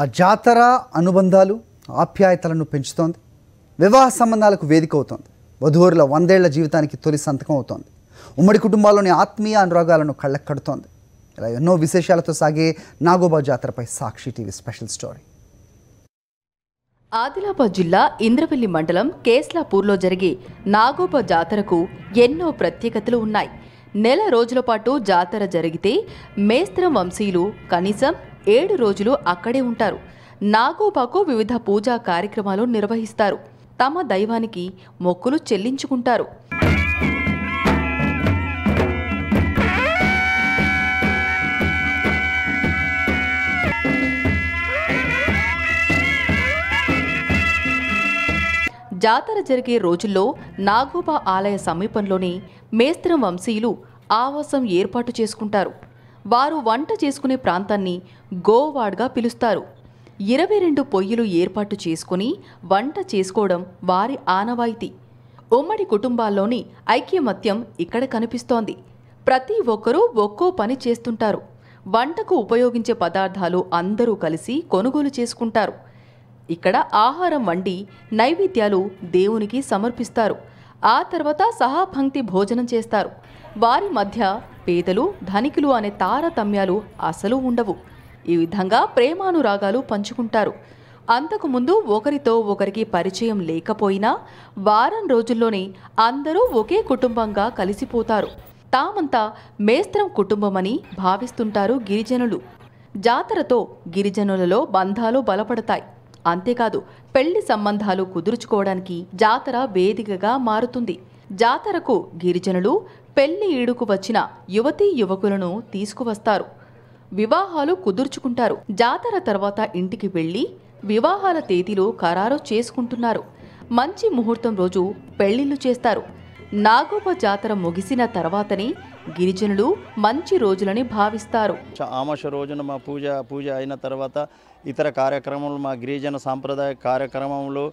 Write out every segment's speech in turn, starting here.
ఆ జాతర అనుబంధాలు ఆప్యాయతలను పెంచుతోంది వివాహ సంబంధాలకు వేదిక అవుతోంది వధూరుల వందేళ్ల జీవితానికి తొలి సంతకం అవుతోంది ఉమ్మడి కుటుంబాల్లోని ఆత్మీయ అనురాగాలను కళ్ళక్కడుతోంది ఇలా ఎన్నో విశేషాలతో సాగే నాగోబా జాతరపై Sakshi TV special story Adilabad జిల్లా ఇంద్రవెల్లి మండలం కేస్లాపూర్లో జరిగే నాగోబా జాతరకు ఎన్నో ప్రత్యేకతలు ఉన్నాయి నెల రోజుల పాటు జాతర జరిగితే మేస్త్రం వంశీయులు కనీసం ఏడు రోజులు అక్కడే ఉంటారు నాగోబాకు వివిధ పూజా కార్యక్రమాలు నిర్వహిస్తారు తమ దైవానికి మొక్కులు చెల్లించుకుంటారు జాతర జరిగే రోజుల్లో నాగోబా ఆలయ సమీపంలోనే మేస్త్రం వంశీయులు ఆవాసం ఏర్పాటు చేసుకుంటారు వారు వంట చేసుకునే ప్రాంతాన్ని గోవాడ్గా పిలుస్తారు ఇరవై రెండు పొయ్యిలు ఏర్పాటు చేసుకుని వంట చేసుకోవడం వారి ఆనవాయితీ ఉమ్మడి కుటుంబాల్లోని ఐక్యమత్యం ఇక్కడ కనిపిస్తోంది ప్రతి ఒక్కరూ ఒక్కో పని చేస్తుంటారు వంటకు ఉపయోగించే పదార్థాలు అందరూ కలిసి కొనుగోలు చేసుకుంటారు ఇక్కడ ఆహారం వండి నైవేద్యాలు దేవునికి సమర్పిస్తారు ఆ తర్వాత సహాభంక్తి భోజనం చేస్తారు వారి మధ్య పేదలు ధనికులు అనే తారతమ్యాలు అసలు ఉండవు ఈ విధంగా ప్రేమానురాగాలు పంచుకుంటారు అంతకుముందు ఒకరితో ఒకరికి పరిచయం లేకపోయినా వారం రోజుల్లోనే అందరూ ఒకే కుటుంబంగా కలిసిపోతారు తామంతా మేస్త్రం కుటుంబమని భావిస్తుంటారు గిరిజనులు జాతరతో గిరిజనులలో బంధాలు బలపడతాయి అంతేకాదు పెళ్లి సంబంధాలు కుదుర్చుకోవడానికి జాతర వేదికగా మారుతుంది జాతరకు గిరిజనులు పెళ్లి ఈడుకు వచ్చిన యువతీ యువకులను తీసుకువస్తారు వివాహాలు కుదుర్చుకుంటారు జాతర తర్వాత ఇంటికి వెళ్ళి వివాహాల తేదీలో ఖరారు చేసుకుంటున్నారు మంచి ముహూర్తం రోజు పెళ్లిళ్లు చేస్తారు నాగోప జాతర ముగిసిన తర్వాతనే గిరిజనులు మంచి రోజులని భావిస్తారు ఆమష రోజున మా పూజ పూజ అయిన తర్వాత ఇతర కార్యక్రమాలు మా గిరిజన సాంప్రదాయ కార్యక్రమంలో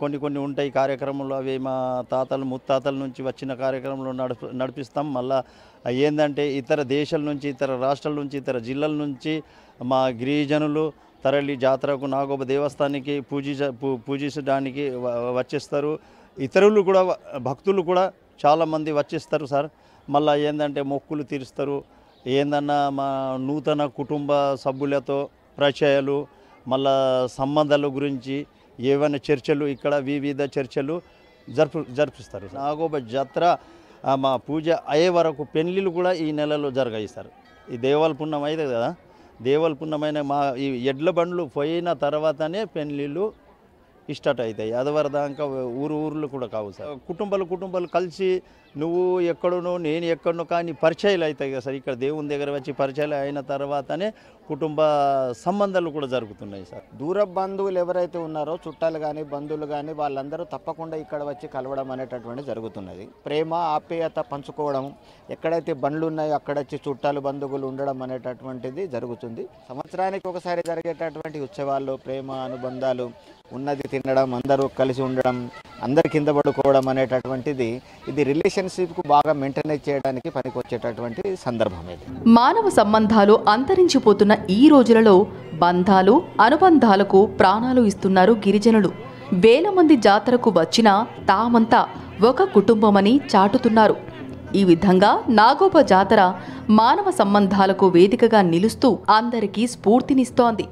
కొన్ని కొన్ని ఉంటాయి కార్యక్రమంలో అవి మా తాతలు ముత్తాతల నుంచి వచ్చిన కార్యక్రమంలో నడుపు నడిపిస్తాం మళ్ళా ఏంటంటే ఇతర దేశాల నుంచి ఇతర రాష్ట్రాల నుంచి ఇతర జిల్లాల నుంచి మా గిరిజనులు తరలి జాతరకు నాగోబ దేవస్థానికి పూజించ పూజించడానికి వచ్చేస్తారు ఇతరులు కూడా భక్తులు కూడా చాలామంది వచ్చేస్తారు సార్ మళ్ళీ ఏంటంటే మొక్కులు తీరుస్తారు ఏందన్నా మా నూతన కుటుంబ సభ్యులతో ప్రచయాలు మళ్ళా సంబంధాల గురించి ఏవైనా చర్చలు ఇక్కడ వివిధ చర్చలు జరుపు జరిపిస్తారు నాగోబ జాతర మా పూజ అయ్యే వరకు పెళ్లిళ్ళు కూడా ఈ నెలలో జరగాయిస్తారు ఈ దేవాల పుణ్యం అయితే కదా దేవాల పుణ్యమైన మా ఈ ఎడ్ల బండ్లు పోయిన తర్వాతనే పెళ్లిళ్ళు స్టార్ట్ అవుతాయి అదవరదాకా ఊరు ఊర్లు కూడా కావు సార్ కుటుంబాలు కుటుంబాలు కలిసి నువ్వు ఎక్కడును నేను ఎక్కడనో కానీ పరిచయాలు అవుతాయి కదా సార్ ఇక్కడ దేవుని దగ్గర వచ్చి పరిచయాలు అయిన తర్వాతనే కుటుంబ సంబంధాలు కూడా జరుగుతున్నాయి సార్ దూర బంధువులు ఎవరైతే ఉన్నారో చుట్టాలు కానీ బంధువులు కానీ వాళ్ళందరూ తప్పకుండా ఇక్కడ వచ్చి కలవడం అనేటటువంటి జరుగుతున్నది ప్రేమ ఆప్యాయత పంచుకోవడం ఎక్కడైతే బండ్లు ఉన్నాయో అక్కడ వచ్చి చుట్టాలు బంధువులు ఉండడం అనేటటువంటిది జరుగుతుంది సంవత్సరానికి ఒకసారి జరిగేటటువంటి ఉత్సవాల్లో ప్రేమ అనుబంధాలు ఉన్నది తినడం అందరూ కలిసి ఉండడం అందరి కింద పడుకోవడం అనేటటువంటిది ఇది రిలేషన్షిప్కు బాగా మెయింటైన్ చేయడానికి పనికొచ్చేటటువంటి సందర్భం ఇది మానవ సంబంధాలు అంతరించిపోతున్న ఈ రోజులలో బంధాలు అనుబంధాలకు ప్రాణాలు ఇస్తున్నారు గిరిజనులు వేల మంది జాతరకు వచ్చినా తామంతా ఒక కుటుంబమని చాటుతున్నారు ఈ విధంగా నాగోప జాతర మానవ సంబంధాలకు వేదికగా నిలుస్తూ అందరికీ స్ఫూర్తినిస్తోంది